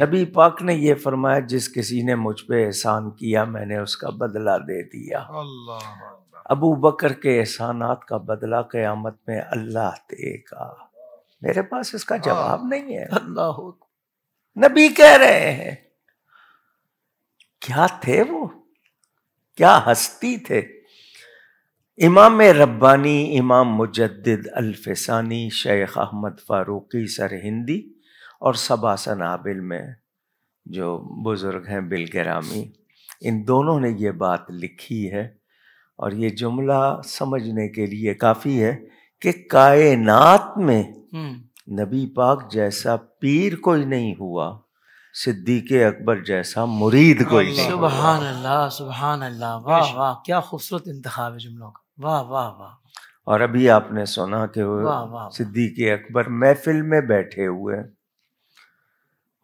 नबी पाक ने यह फरमाया जिस किसी ने मुझ पे एहसान किया मैंने उसका बदला दे दिया अबू बकर के एहसानात का बदला क़यामत में अल्लाह देगा मेरे पास इसका हाँ। जवाब नहीं है अल्लाह नबी कह रहे हैं क्या थे वो क्या हस्ती थे इमाम रब्बानी इमाम मुजद्दिद अल्फिसानी शेख अहमद फारूकी सर हिंदी और सबासन आबिल में जो बुज़ुर्ग हैं बिल गिरामी इन दोनों ने ये बात लिखी है और ये जुमला समझने के लिए काफ़ी है कि कायनात में हम्म। नबी पाक जैसा पीर कोई नहीं हुआ सिद्दीक अकबर जैसा मुरीद कोई नहीं सुबह अल्लाह सुबह अल्लाह वाह वाह क्या खूबसूरत इंतखाब है जुमलों का वाह वाह वाह और अभी आपने सुना कि सिद्दीक अकबर महफिल में बैठे हुए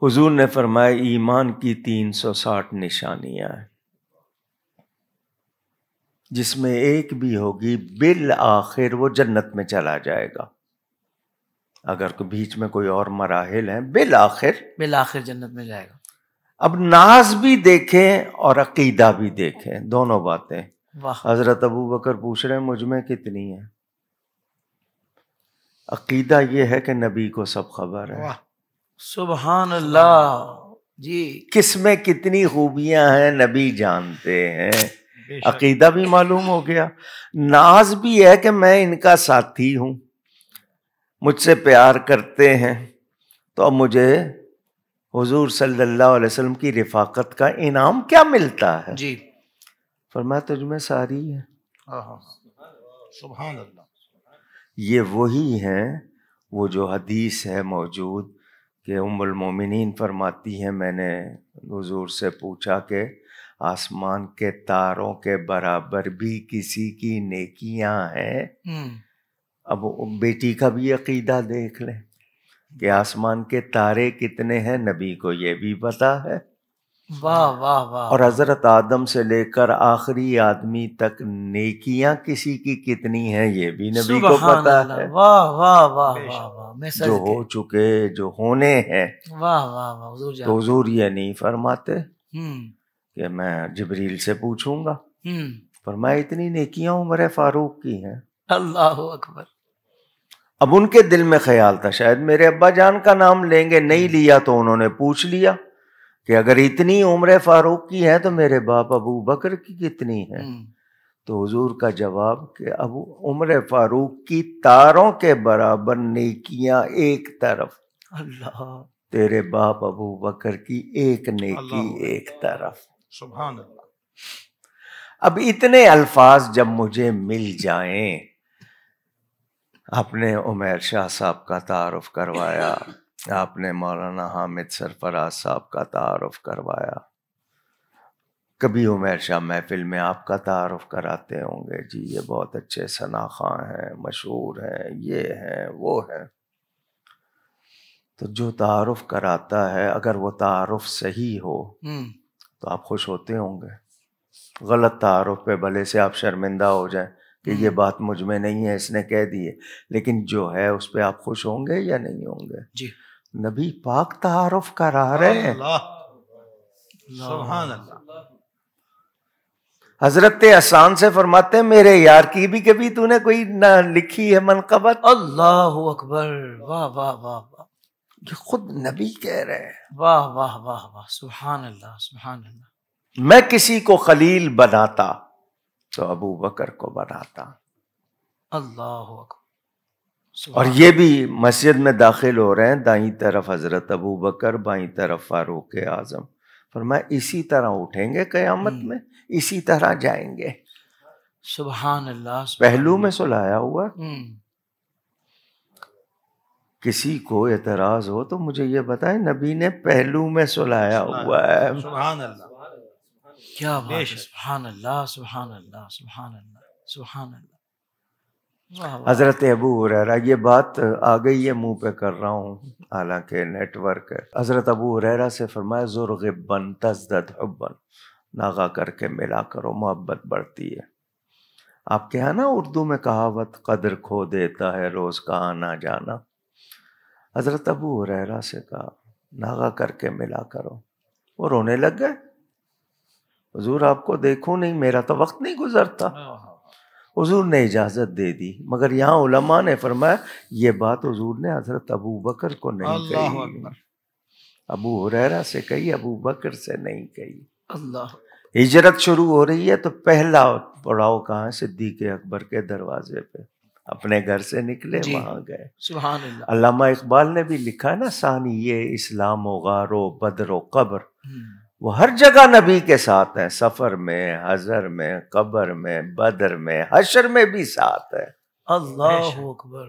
हुजूर ने फरमाया ईमान की 360 निशानियां हैं जिसमें एक भी होगी बिल आखिर वो जन्नत में चला जाएगा अगर बीच में कोई और मराहल है बिल आखिर बिल आखिर जन्नत में जाएगा अब नाज भी देखें और अकीदा भी देखें दोनों बातें हजरत अबू बकर पूछ रहे हैं मुझ में कितनी है अकीदा ये है कि नबी को सब खबर है सुबहान अल्लाह जी किस में कितनी खूबियां हैं नबी जानते हैं अकीदा भी मालूम हो गया नाज भी है कि मैं इनका साथी हूं मुझसे प्यार करते हैं तो अब मुझे हुजूर सल्लल्लाहु अलैहि वसल्लम की रिफाकत का इनाम क्या मिलता है जी फरमा तुझमें सारी है हाँ, हाँ। सुबह अल्लाह ये वही हैं वो जो हदीस है मौजूद कि उम्मोमिन फरमाती हैं मैंने हजूर से पूछा कि आसमान के तारों के बराबर भी किसी की नेकियां हैं हम्म। अब बेटी का भी अकीदा देख लें कि आसमान के तारे कितने हैं नबी को ये भी पता है वाह वाह वाह और हजरत आदम से लेकर आखिरी आदमी तक नेकियां किसी की कितनी हैं ये भी नबी को पता है वाह वाह वाह वाह जो हो चुके जो होने हैं वाह वाह वाह तो हजूर ये नहीं फरमाते हम्म। कि मैं जबरील से पूछूंगा हम्म। पर मैं इतनी नेकियां उम्र फारूक की हैं अल्लाह अकबर अब उनके दिल में ख्याल था शायद मेरे अब्बा जान का नाम लेंगे नहीं हम्म। लिया तो उन्होंने पूछ लिया कि अगर इतनी उम्र फारूक की है तो मेरे बाप अबू बकर की कितनी है हम्म। तो हजूर का जवाब कि अब उम्र फारूक की तारों के बराबर नेकिया एक तरफ अल्लाह तेरे बाप अबू बकर की एक नेकी एक तरफ सुबह अब इतने अल्फाज जब मुझे मिल जाए अपने उमेर शाह साहब का तारफ करवाया आपने मौलाना हामिद सरफराज साहब का तारफ़ करवाया कभी उमेर शाह महफिल में आपका तारफ़ कराते होंगे जी ये बहुत अच्छे शनाखा हैं मशहूर हैं ये हैं वो हैं तो जो तारफ़ कराता है अगर वो तारफ़ सही हो हम्म। तो आप खुश होते होंगे गलत तारफ़ पे भले से आप शर्मिंदा हो जाएं कि ये बात मुझ में नहीं है इसने कह दी है लेकिन जो है उस पर आप खुश होंगे या नहीं होंगे जी नबी पाक तारफ करा रहे हैं हजरत आसान से फरमाते मेरे यार की भी कभी तूने कोई ना लिखी है मनकबत अल्लाह अकबर वाह वाह वाह वाह ये खुद नबी कह रहे हैं वाह वाह वाह वाह सुबहान अल्लाह सुबहान अल्लाह मैं किसी को खलील बनाता तो अबू बकर को बनाता अल्लाह और ये भी मस्जिद में दाखिल हो रहे हैं दाई तरफ हजरत अबू बकर बाई तरफ फारूक आजम मैं इसी तरह उठेंगे कयामत हम्म। में इसी तरह जाएंगे सुबह अल्लाह पहलू में सुलाया हुआ हम्म। किसी को एतराज हो तो मुझे ये बताएं नबी ने पहलू में सुलाया हुआ है सुबहान अल्लाह क्या बात हज़रत अबू हुररा ये बात आ गई है मुंह पे कर रहा हूँ हालांकि नेटवर्क है हज़रत अबू हुररा से फरमाया हब्बन नागा करके मिला करो मोहब्बत बढ़ती है आपके यहाँ ना उर्दू में कहावत कदर खो देता है रोज़ का आना जाना हज़रत अबू हुररा से कहा नागा करके मिला करो वो रोने लग गए हजूर आपको देखो नहीं मेरा तो वक्त नहीं गुजरता हजूर हाँ, हाँ, हाँ। ने इजाज़त दे दी मगर यहाँ उलमा ने फरमाया ये बात हजूर ने हजरत अबू बकर को नहीं कही अबू हुरैरा से कही अबू बकर से नहीं कही अल्लाह हिजरत शुरू हो रही है तो पहला पड़ाव कहाँ सिद्दीक अकबर के दरवाजे पे अपने घर से निकले वहां गए अल्लाह इकबाल ने भी लिखा है ना सानी ये इस्लाम व गारो बदरो कब्र हम्म। वो हर जगह नबी के साथ है सफर में हजर में कब्र में बदर में हशर में भी साथ है अल्लाह अकबर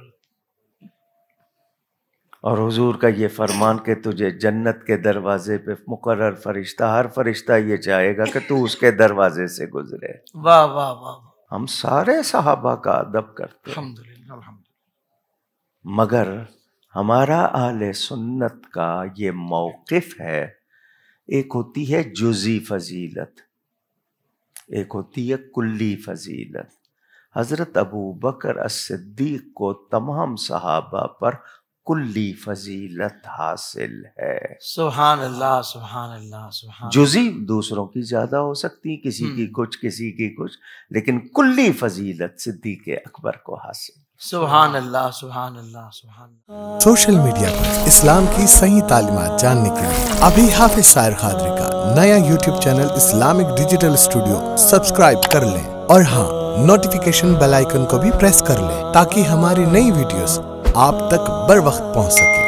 और हुजूर का ये फरमान के तुझे जन्नत के दरवाजे पे मुकर फरिश्ता हर फरिश्ता ये चाहेगा कि तू उसके दरवाजे से गुजरे वाह वाह वाह हम सारे सहाबा का अदब करते मगर हमारा आल सुन्नत का ये मौकफ है एक होती है जुजी फजीलत एक होती है कुल्ली फजीलत हज़रत अबू बकर सिद्दीक को तमाम सहाबा पर कुल्ली फजीलत हासिल है सुबहान अल्लाह सुबहान अल्लाह सुबहान जुजी दूसरों की ज़्यादा हो सकती है किसी की हम्म। कुछ किसी की कुछ लेकिन कुल्ली फजीलत सिद्दीक अकबर को हासिल सुबहान अल्लाह अल्लाह सुहान सोशल मीडिया पर इस्लाम की सही तालीमत जानने के लिए अभी हाफिज सायर खादरी का नया YouTube channel Islamic digital studio subscribe कर लें और हाँ नोटिफिकेशन बेल आइकन को भी प्रेस कर लें ताकि हमारी नई वीडियोस आप तक बर वक्त पहुँच सके